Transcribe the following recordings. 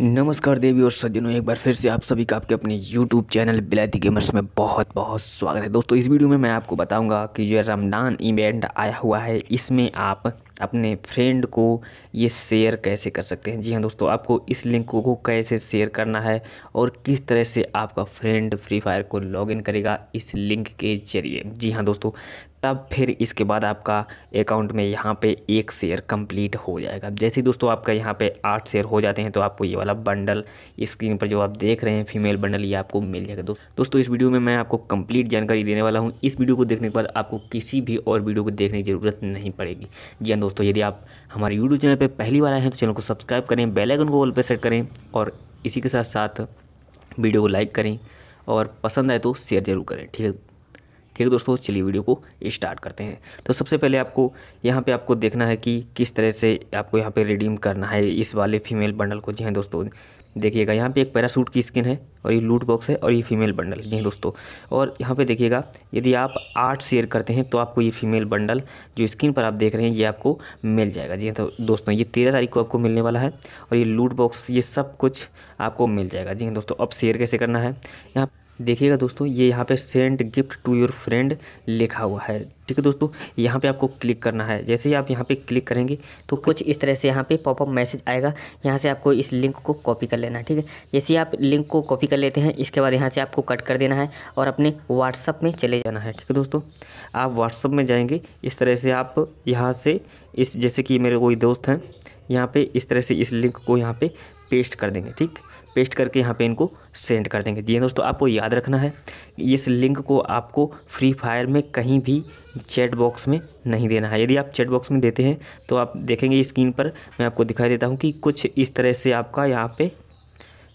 नमस्कार देवी और सज्जनों एक बार फिर से आप सभी का आपके अपने YouTube चैनल बिलाती गेमर्स में बहुत बहुत स्वागत है दोस्तों इस वीडियो में मैं आपको बताऊंगा कि जो रमदान इवेंट आया हुआ है इसमें आप अपने फ्रेंड को ये शेयर कैसे कर सकते हैं जी हाँ दोस्तों आपको इस लिंक को कैसे शेयर करना है और किस तरह से आपका फ्रेंड फ्री फायर को लॉगिन करेगा इस लिंक के जरिए जी हाँ दोस्तों तब फिर इसके बाद आपका अकाउंट में यहाँ पे एक शेयर कंप्लीट हो जाएगा जैसे ही दोस्तों आपका यहाँ पे आठ शेयर हो जाते हैं तो आपको ये वाला बंडल स्क्रीन पर जो आप देख रहे हैं फीमेल बंडल ये आपको मिल जाएगा दो, दोस्तों इस वीडियो में मैं आपको कंप्लीट जानकारी देने वाला हूँ इस वीडियो को देखने के बाद आपको किसी भी और वीडियो को देखने की ज़रूरत नहीं पड़ेगी जी हाँ दोस्तों यदि आप हमारे यूट्यूब चैनल पर पहली बार आए हैं तो चैनल को सब्सक्राइब करें बेलाइकन को ऑल पर सेट करें और इसी के साथ साथ वीडियो को लाइक करें और पसंद आए तो शेयर ज़रूर करें ठीक है ठीक है दोस्तों चलिए वीडियो को स्टार्ट करते हैं तो सबसे पहले आपको यहाँ पे आपको देखना है कि किस तरह से आपको यहाँ पे रिडीम करना है इस वाले फीमेल बंडल को जी हाँ दोस्तों देखिएगा यहाँ पे एक पैरासूट की स्किन है और ये लूट बॉक्स है और ये फीमेल बंडल जी हाँ दोस्तों और यहाँ पे देखिएगा यदि आप आठ शेयर करते हैं तो आपको ये फीमेल बंडल जो स्क्रीन पर आप देख रहे हैं ये आपको मिल जाएगा जी हाँ तो दोस्तों ये तेरह तारीख को आपको मिलने वाला है और ये लूट बॉक्स ये सब कुछ आपको मिल जाएगा जी हाँ दोस्तों अब शेयर कैसे करना है यहाँ देखिएगा दोस्तों ये यहाँ पे send gift to your friend लिखा हुआ है ठीक है दोस्तों यहाँ पे आपको क्लिक करना है जैसे ही आप यहाँ पे क्लिक करेंगे तो कुछ इस तरह से यहाँ पे पॉपअप मैसेज आएगा यहाँ से आपको इस लिंक को कॉपी कर लेना है ठीक है जैसे ही आप लिंक को कॉपी कर लेते हैं इसके बाद यहाँ से आपको कट कर देना है और अपने व्हाट्सअप में चले जाना है ठीक है दोस्तों आप व्हाट्सअप में जाएंगे इस तरह से आप यहाँ से इस जैसे कि मेरे कोई दोस्त हैं यहाँ पर इस तरह से इस लिंक को यहाँ पर पेस्ट कर देंगे ठीक है पेस्ट करके यहाँ पे इनको सेंड कर देंगे जी हाँ दोस्तों आपको याद रखना है इस लिंक को आपको फ्री फायर में कहीं भी चैट बॉक्स में नहीं देना है यदि आप चैट बॉक्स में देते हैं तो आप देखेंगे स्क्रीन पर मैं आपको दिखाई देता हूँ कि कुछ इस तरह से आपका यहाँ पे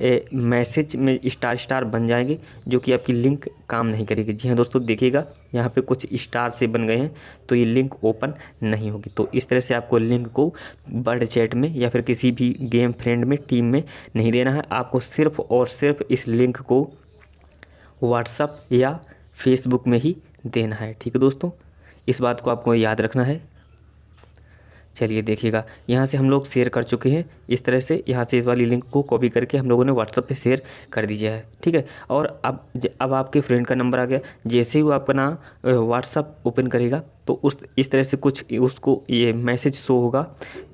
मैसेज में स्टार स्टार बन जाएंगे जो कि आपकी लिंक काम नहीं करेगी जी हाँ दोस्तों देखिएगा यहाँ पे कुछ स्टार से बन गए हैं तो ये लिंक ओपन नहीं होगी तो इस तरह से आपको लिंक को बर्ड चैट में या फिर किसी भी गेम फ्रेंड में टीम में नहीं देना है आपको सिर्फ और सिर्फ इस लिंक को व्हाट्सअप या फेसबुक में ही देना है ठीक है दोस्तों इस बात को आपको याद रखना है चलिए देखिएगा यहाँ से हम लोग शेयर कर चुके हैं इस तरह से यहाँ से इस वाली लिंक को कॉपी करके हम लोगों ने व्हाट्सअप पे शेयर कर दिया है ठीक है और अब अब आपके फ्रेंड का नंबर आ गया जैसे ही वो अपना व्हाट्सअप ओपन करेगा तो उस इस तरह से कुछ उसको ये मैसेज शो होगा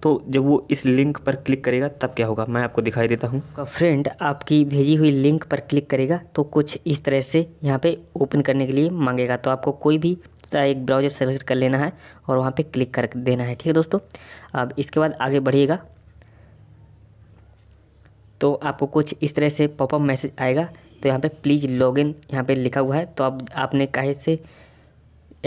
तो जब वो इस लिंक पर क्लिक करेगा तब क्या होगा मैं आपको दिखाई देता हूँ फ्रेंड आपकी भेजी हुई लिंक पर क्लिक करेगा तो कुछ इस तरह से यहाँ पे ओपन करने के लिए मांगेगा तो आपको कोई भी सा एक ब्राउज़र सेलेक्ट कर लेना है और वहाँ पे क्लिक कर देना है ठीक है दोस्तों अब इसके बाद आगे बढ़िएगा तो आपको कुछ इस तरह से पॉपअप मैसेज आएगा तो यहाँ पे प्लीज़ लॉगिन यहाँ पर लिखा हुआ है तो अब आप, आपने काहे से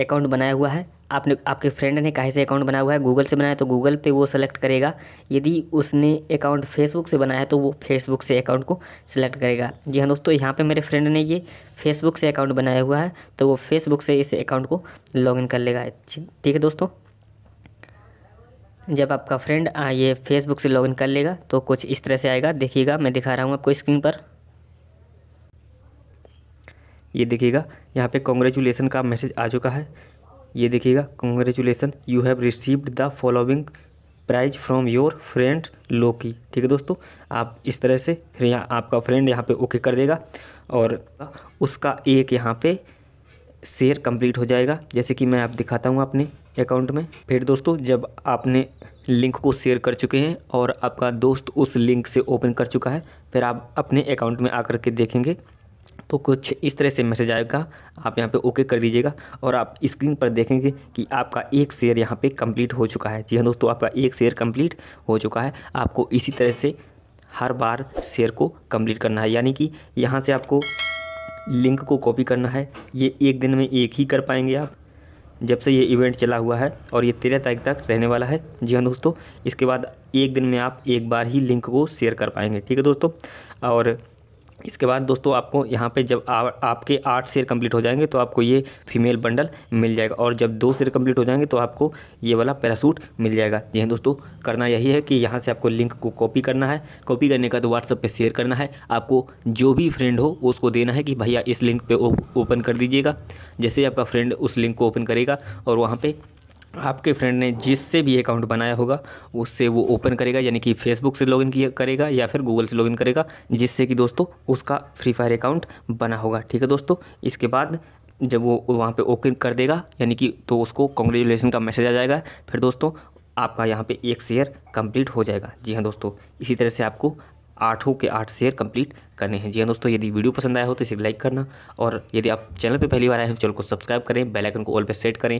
अकाउंट बनाया हुआ है आपने आपके फ्रेंड ने कहा से अकाउंट बनाया हुआ है गूगल से बनाया तो गूगल पे वो सेलेक्ट करेगा यदि उसने अकाउंट फेसबुक से बनाया तो वो फेसबुक से अकाउंट को सिलेक्ट करेगा जी हाँ दोस्तों यहाँ पे मेरे फ्रेंड ने ये फेसबुक से अकाउंट बनाया हुआ है तो वो फेसबुक से इस अकाउंट को लॉगिन कर लेगा ठीक है दोस्तों जब आपका फ्रेंड ये फेसबुक से लॉगिन कर लेगा तो कुछ इस तरह से आएगा देखिएगा मैं दिखा रहा हूँ आपको स्क्रीन पर ये देखिएगा यहाँ पे कॉन्ग्रेचुलेसन का मैसेज आ चुका है ये देखिएगा congratulation you have received the following prize from your friend लोकी ठीक है दोस्तों आप इस तरह से फिर यहाँ आपका फ्रेंड यहाँ पे ओके कर देगा और उसका एक यहाँ पे शेयर कंप्लीट हो जाएगा जैसे कि मैं आप दिखाता हूँ अपने अकाउंट में फिर दोस्तों जब आपने लिंक को शेयर कर चुके हैं और आपका दोस्त उस लिंक से ओपन कर चुका है फिर आप अपने अकाउंट में आकर के देखेंगे तो कुछ इस तरह से मैसेज आएगा आप यहाँ पे ओके कर दीजिएगा और आप स्क्रीन पर देखेंगे कि आपका एक शेयर यहाँ पे कंप्लीट हो चुका है जी हाँ दोस्तों आपका एक शेयर कंप्लीट हो चुका है आपको इसी तरह से हर बार शेयर को कंप्लीट करना है यानी कि यहाँ से आपको लिंक को कॉपी करना है ये एक दिन में एक ही कर पाएंगे आप जब से ये इवेंट चला हुआ है और ये तेरह तारीख तक रहने वाला है जी हाँ दोस्तों इसके बाद एक दिन में आप एक बार ही लिंक को शेयर कर पाएंगे ठीक है दोस्तों और इसके बाद दोस्तों आपको यहाँ पे जब आ, आपके आठ शेयर कंप्लीट हो जाएंगे तो आपको ये फीमेल बंडल मिल जाएगा और जब दो शेयर कंप्लीट हो जाएंगे तो आपको ये वाला पैरासूट मिल जाएगा जी हाँ दोस्तों करना यही है कि यहाँ से आपको लिंक को कॉपी करना है कॉपी करने का तो व्हाट्सअप पर शेयर करना है आपको जो भी फ्रेंड हो उसको देना है कि भैया इस लिंक पर ओपन कर दीजिएगा जैसे आपका फ्रेंड उस लिंक को ओपन करेगा और वहाँ पर आपके फ्रेंड ने जिससे भी अकाउंट बनाया होगा उससे वो ओपन करेगा यानी कि फेसबुक से लॉगिन किया करेगा या फिर गूगल से लॉगिन करेगा जिससे कि दोस्तों उसका फ्री फायर अकाउंट बना होगा ठीक है दोस्तों इसके बाद जब वो वहाँ पे ओके कर देगा यानी कि तो उसको कॉन्ग्रेचुलेसन का मैसेज आ जाएगा फिर दोस्तों आपका यहाँ पर एक शेयर कंप्लीट हो जाएगा जी हाँ दोस्तों इसी तरह से आपको आठों के आठ शेयर कंप्लीट करने हैं जी हाँ दोस्तों यदि वीडियो पसंद आया हो तो इसे लाइक करना और यदि आप चैनल पर पहली बार आए हो तो चैनल को सब्सक्राइब करें बेलाइकन को ऑल पर सेट करें